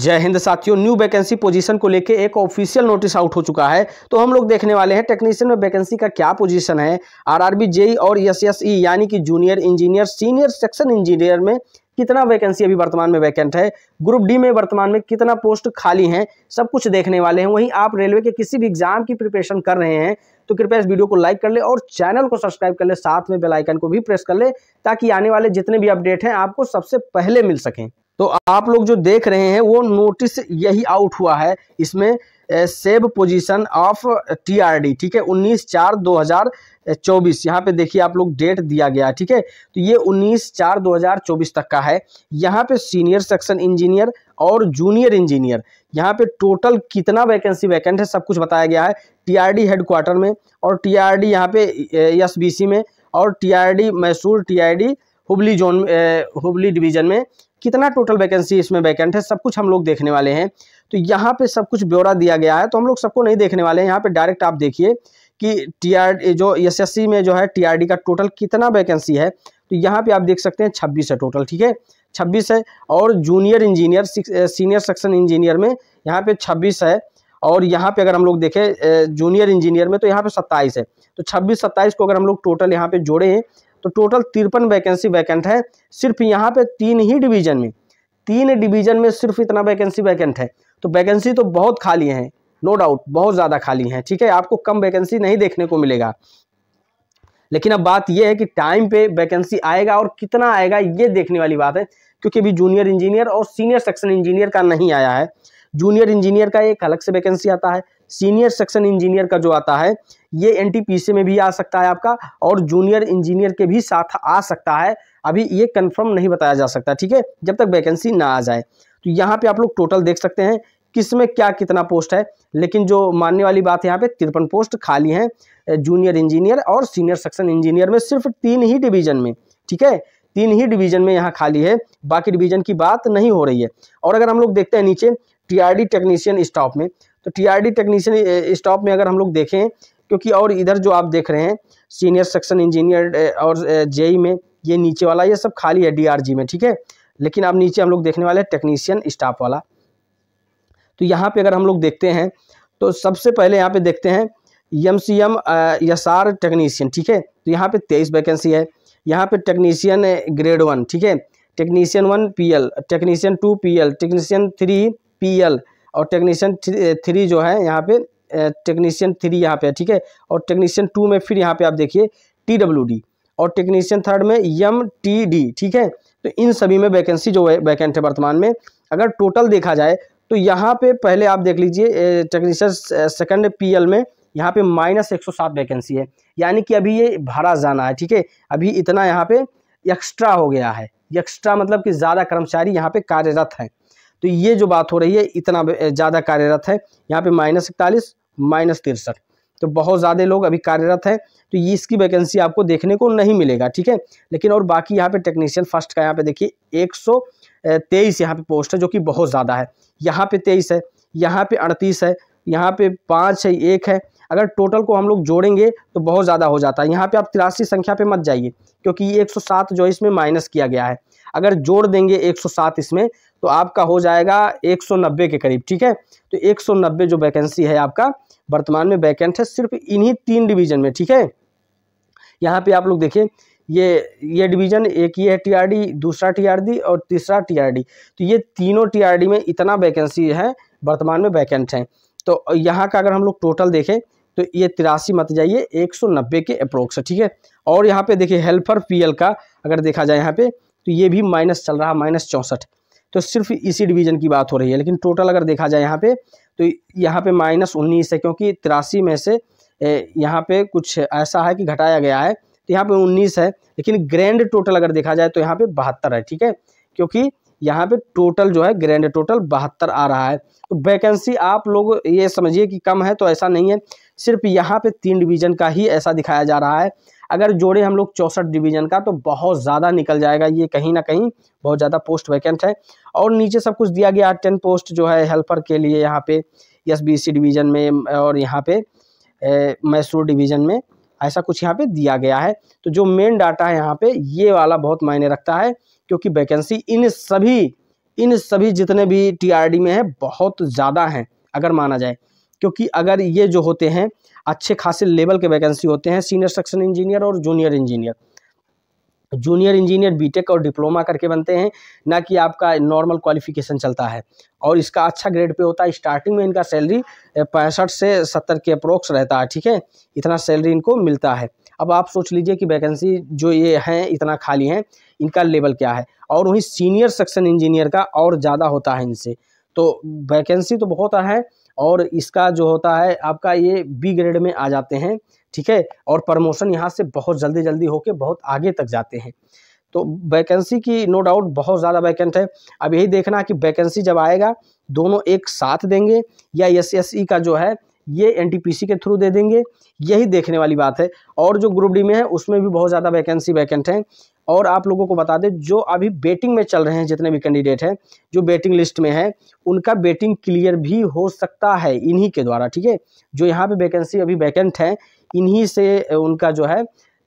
जय हिंद साथियों new vacancy position को लेके एक ऑफिशियल नोटिस आउट हो चुका है तो हम लोग देखने वाले हैं टेक्नीशियन में वैकेंसी का क्या पोजीशन है आरआरबी जेई और एसएसई e, यानी कि junior engineer senior section engineer में कितना वैकेंसी अभी वर्तमान में वैकेंट है ग्रुप डी में वर्तमान में कितना पोस्ट खाली है सब कुछ देखने वाले हैं वहीं आप रेलवे के किसी भी एग्जाम की प्रिपरेशन कर रहे हैं तो कृपया इस वीडियो को लाइक कर ले और चैनल को सब्सक्राइब कर ले साथ में बेलाइकन को भी प्रेस कर ले ताकि आने वाले जितने भी अपडेट हैं आपको सबसे पहले मिल सकें तो आप लोग जो देख रहे हैं वो नोटिस यही आउट हुआ है इसमें सेव पोजीशन ऑफ टीआरडी ठीक है 19 चार 2024 यहाँ पे देखिए आप लोग डेट दिया गया ठीक है तो ये 19 चार 2024 तक का है यहाँ पे सीनियर सेक्शन इंजीनियर और जूनियर इंजीनियर यहाँ पे टोटल कितना वैकेंसी वैकेंट है सब कुछ बताया गया है टीआरडी हेडक्वार्टर में और टीआरडी यहाँ पे सी में और TRD Mysore TRD Hubli zone Hubli division में कितना टोटल वैकेंसी इसमें वैकेंट है सब कुछ हम लोग देखने वाले हैं तो यहाँ पे सब कुछ ब्यौरा दिया गया है तो हम लोग सबको नहीं देखने वाले हैं यहाँ पे डायरेक्ट आप देखिए कि टी जो एस में जो है टी का टोटल कितना वैकेंसी है तो यहाँ पे आप देख सकते हैं छब्बीस है टोटल ठीक है छब्बीस है और junior engineer senior section engineer में यहाँ पे छब्बीस है और यहाँ पे अगर हम लोग देखें जूनियर इंजीनियर में तो यहाँ पे सत्ताईस है तो छब्बीस सत्ताईस को अगर हम लोग टोटल यहाँ पे जोड़े हैं तो टोटल तिरपन वैकेंसी वैकेंट है सिर्फ यहाँ पे तीन ही डिवीजन में तीन डिवीजन में सिर्फ इतना वैकेंसी वैकेंट है तो वैकेंसी तो बहुत खाली है नो डाउट बहुत ज़्यादा खाली है ठीक है आपको कम वैकेंसी नहीं देखने को मिलेगा लेकिन अब बात यह है कि टाइम पे वैकेंसी आएगा और कितना आएगा ये देखने वाली बात है क्योंकि अभी जूनियर इंजीनियर और सीनियर सेक्शन इंजीनियर का नहीं आया है जूनियर इंजीनियर का एक अलग से वैकेंसी आता है सीनियर सेक्शन इंजीनियर का जो आता है ये एन में भी आ सकता है आपका और जूनियर इंजीनियर के भी साथ आ सकता है अभी ये कन्फर्म नहीं बताया जा सकता ठीक है जब तक वैकेंसी ना आ जाए तो यहाँ पे आप लोग टोटल देख सकते हैं किस में क्या कितना पोस्ट है लेकिन जो मानने वाली बात है यहाँ पे तिरपन पोस्ट खाली हैं जूनियर इंजीनियर और सीनियर सेक्शन इंजीनियर में सिर्फ तीन ही डिवीजन में ठीक है तीन ही डिवीजन में यहाँ खाली है बाकी डिवीजन की बात नहीं हो रही है और अगर हम लोग देखते हैं नीचे टीआरडी टेक्नीशियन स्टॉप में तो टीआरडी टेक्नीशियन स्टॉप में अगर हम लोग देखें क्योंकि और इधर जो आप देख रहे हैं सीनियर सेक्शन इंजीनियर और जेई e में ये नीचे वाला ये सब खाली है डीआरजी में ठीक है लेकिन अब नीचे हम लोग देखने वाले हैं टेक्नीशियन स्टाफ वाला तो यहाँ पे अगर हम लोग देखते हैं तो सबसे पहले यहाँ पे देखते हैं M C M S technician ठीक है तो यहाँ पे तेईस वैकेंसी है यहाँ पे टेक्नीशियन ग्रेड वन ठीक है technician one P L technician two P L technician three P L और टेक्नीशियन थ्री जो है यहाँ पे टेक्नीशियन थ्री यहाँ पे है ठीक है और टेक्नीशियन टू में फिर यहाँ पे आप देखिए टी डब्ल्यू डी और टेक्नीशियन थर्ड में यम टी डी ठीक है तो इन सभी में वैकेंसी जो है वैकेंट है वर्तमान में अगर टोटल देखा जाए तो यहाँ पे पहले आप देख लीजिए टेक्नीशियन सेकंड पीएल में यहाँ पे माइनस एक सौ सात वैकेंसी है यानी कि अभी ये भरा जाना है ठीक है अभी इतना यहाँ पे एक्स्ट्रा हो गया है एक्स्ट्रा मतलब कि ज़्यादा कर्मचारी यहाँ पे कार्यरत हैं तो ये जो बात हो रही है इतना ज़्यादा कार्यरत है यहाँ पे माइनस इकतालीस माइनस तिरसठ तो बहुत ज़्यादा लोग अभी कार्यरत हैं तो ये इसकी वैकेंसी आपको देखने को नहीं मिलेगा ठीक है लेकिन और बाकी यहाँ पे टेक्नीशियन फर्स्ट का यहाँ पे देखिए एक सौ तेईस यहाँ पे पोस्ट है जो कि बहुत ज़्यादा है यहाँ पे तेईस है यहाँ पे अड़तीस है यहाँ पे पाँच है एक है अगर टोटल को हम लोग जोड़ेंगे तो बहुत ज़्यादा हो जाता है यहाँ पर आप तिरासी संख्या पर मत जाइए क्योंकि ये एक जो इसमें माइनस किया गया है अगर जोड़ देंगे एक इसमें तो आपका हो जाएगा 190 के करीब ठीक है तो 190 जो वैकेंसी है आपका वर्तमान में वैकेंट है सिर्फ इन्हीं तीन डिवीजन में ठीक है यहाँ पे आप लोग देखें ये ये डिवीजन एक ये है टीआरडी दूसरा टीआरडी और तीसरा टीआरडी तो ये तीनों टीआरडी में इतना वैकेंसी है वर्तमान में वैकेंट है तो यहाँ का अगर हम लोग टोटल देखें तो ये तिरासी मत जाइए 190 के अप्रोक्स ठीक है और यहाँ पे देखिए हेल्पर पीएल का अगर देखा जाए यहाँ पे तो ये भी माइनस चल रहा माइनस चौंसठ तो सिर्फ इसी डिवीज़न की बात हो रही है लेकिन टोटल अगर देखा जाए यहाँ पे तो यहाँ पे माइनस उन्नीस है क्योंकि तिरासी में से यहाँ पे कुछ ऐसा है कि घटाया गया है तो यहाँ पे उन्नीस है लेकिन ग्रैंड टोटल अगर देखा जाए तो यहाँ पे बहत्तर है ठीक है क्योंकि यहाँ पे टोटल जो है ग्रैंड टोटल बहत्तर आ रहा है तो वैकेंसी आप लोग ये समझिए कि कम है तो ऐसा नहीं है सिर्फ यहाँ पे तीन डिवीज़न का ही ऐसा दिखाया जा रहा है अगर जोड़े हम लोग चौंसठ डिवीज़न का तो बहुत ज़्यादा निकल जाएगा ये कहीं ना कहीं बहुत ज़्यादा पोस्ट वैकेंट है और नीचे सब कुछ दिया गया टेन पोस्ट जो है हेल्पर के लिए यहाँ पे एस बी सी डिवीज़न में और यहाँ पे मैसूर डिवीज़न में ऐसा कुछ यहाँ पे दिया गया है तो जो मेन डाटा है यहाँ पे ये वाला बहुत मायने रखता है क्योंकि वैकेंसी इन सभी इन सभी जितने भी टीआरडी में है बहुत ज़्यादा हैं अगर माना जाए क्योंकि अगर ये जो होते हैं अच्छे खासे लेवल के वैकेंसी होते हैं सीनियर सेक्शन इंजीनियर और junior engineer junior engineer BTech और डिप्लोमा करके बनते हैं ना कि आपका नॉर्मल क्वालिफिकेशन चलता है और इसका अच्छा ग्रेड पे होता है स्टार्टिंग में इनका सैलरी पैंसठ से सत्तर के अप्रोक्स रहता है ठीक है इतना सैलरी इनको मिलता है अब आप सोच लीजिए कि वैकेंसी जो ये हैं इतना खाली हैं इनका लेवल क्या है और वहीं सीनियर सेक्शन इंजीनियर का और ज़्यादा होता है इनसे तो वैकेंसी तो बहुत है और इसका जो होता है आपका ये बी ग्रेड में आ जाते हैं ठीक है और प्रमोशन यहाँ से बहुत जल्दी जल्दी होके बहुत आगे तक जाते हैं तो वैकेंसी की नो डाउट बहुत ज़्यादा वैकेंट है अब यही देखना कि वैकेंसी जब आएगा दोनों एक साथ देंगे या एस e का जो है ये एनटीपीसी के थ्रू दे देंगे यही देखने वाली बात है और जो ग्रुप डी में है उसमें भी बहुत ज़्यादा वैकेंसी वैकेंट हैं और आप लोगों को बता दें जो अभी बेटिंग में चल रहे हैं जितने भी कैंडिडेट हैं जो बेटिंग लिस्ट में हैं उनका बेटिंग क्लियर भी हो सकता है इन्हीं के द्वारा ठीक है जो यहाँ पर वैकेंसी अभी वैकेंट हैं इन्हीं से उनका जो है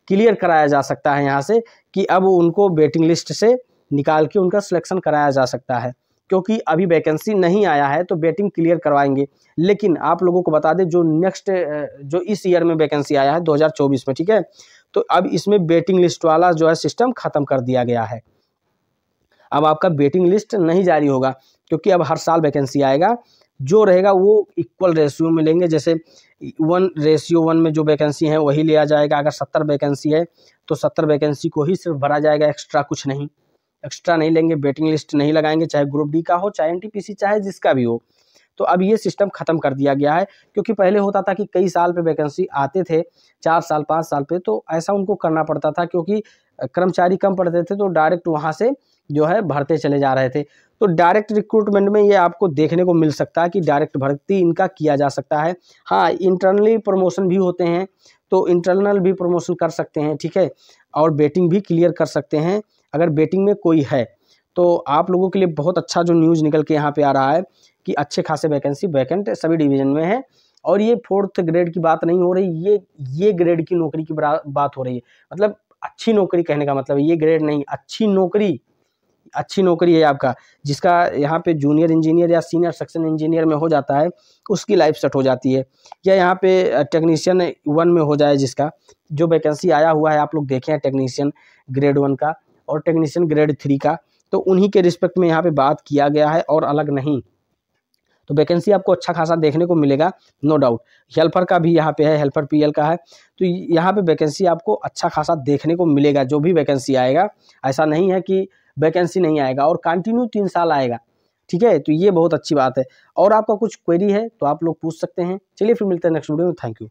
क्लियर कराया जा सकता है यहाँ से कि अब उनको बेटिंग लिस्ट से निकाल के उनका सिलेक्शन कराया जा सकता है क्योंकि अभी वैकेंसी नहीं आया है तो बैटिंग क्लियर करवाएंगे लेकिन आप लोगों को बता दें जो नेक्स्ट जो इस ईयर में वैकेंसी आया है 2024 में ठीक है तो अब इसमें बेटिंग लिस्ट वाला जो है सिस्टम ख़त्म कर दिया गया है अब आपका बेटिंग लिस्ट नहीं जारी होगा क्योंकि अब हर साल वैकेंसी आएगा जो रहेगा वो इक्वल रेशियो में लेंगे जैसे वन रेशियो वन में जो वैकेंसी है वही लिया जाएगा अगर सत्तर वैकेंसी है तो सत्तर वैकेंसी को ही सिर्फ भरा जाएगा एक्स्ट्रा कुछ नहीं एक्स्ट्रा नहीं लेंगे वेटिंग लिस्ट नहीं लगाएंगे चाहे ग्रुप डी का हो चाहे एन चाहे जिसका भी हो तो अब ये सिस्टम ख़त्म कर दिया गया है क्योंकि पहले होता था कि कई साल पे वैकेंसी आते थे चार साल पाँच साल पे तो ऐसा उनको करना पड़ता था क्योंकि कर्मचारी कम पड़ते थे तो डायरेक्ट वहाँ से जो है भरते चले जा रहे थे तो डायरेक्ट रिक्रूटमेंट में ये आपको देखने को मिल सकता है कि डायरेक्ट भर्ती इनका किया जा सकता है हाँ इंटरनली प्रमोशन भी होते हैं तो इंटरनल भी प्रमोशन कर सकते हैं ठीक है और बेटिंग भी क्लियर कर सकते हैं अगर बेटिंग में कोई है तो आप लोगों के लिए बहुत अच्छा जो न्यूज़ निकल के यहाँ पे आ रहा है कि अच्छे खासे वैकेंसी वैकेंट सभी डिवीज़न में है और ये फोर्थ ग्रेड की बात नहीं हो रही ये ये ग्रेड की नौकरी की बात हो रही है मतलब अच्छी नौकरी कहने का मतलब ये ग्रेड नहीं अच्छी नौकरी अच्छी नौकरी है आपका जिसका यहाँ पे जूनियर इंजीनियर या सीनियर सेक्शन इंजीनियर में हो जाता है उसकी लाइफ सेट हो जाती है या यहाँ पे टेक्नीशियन वन में हो जाए जिसका जो वैकेंसी आया हुआ है आप लोग देखे हैं टेक्नीशियन ग्रेड वन का और टेक्नीशियन ग्रेड थ्री का तो उन्हीं के रिस्पेक्ट में यहाँ पे बात किया गया है और अलग नहीं तो वैकेंसी आपको अच्छा खासा देखने को मिलेगा नो डाउट हेल्पर का भी यहाँ पे है हेल्पर पीएल का है तो यहाँ पे वैकेंसी आपको अच्छा खासा देखने को मिलेगा जो भी वैकेंसी आएगा ऐसा नहीं है कि वैकेंसी नहीं आएगा और कंटिन्यू तीन साल आएगा ठीक है तो ये बहुत अच्छी बात है और आपका कुछ क्वेरी है तो आप लोग पूछ सकते हैं चलिए फिर मिलते हैं नेक्स्ट वीडियो में थैंक यू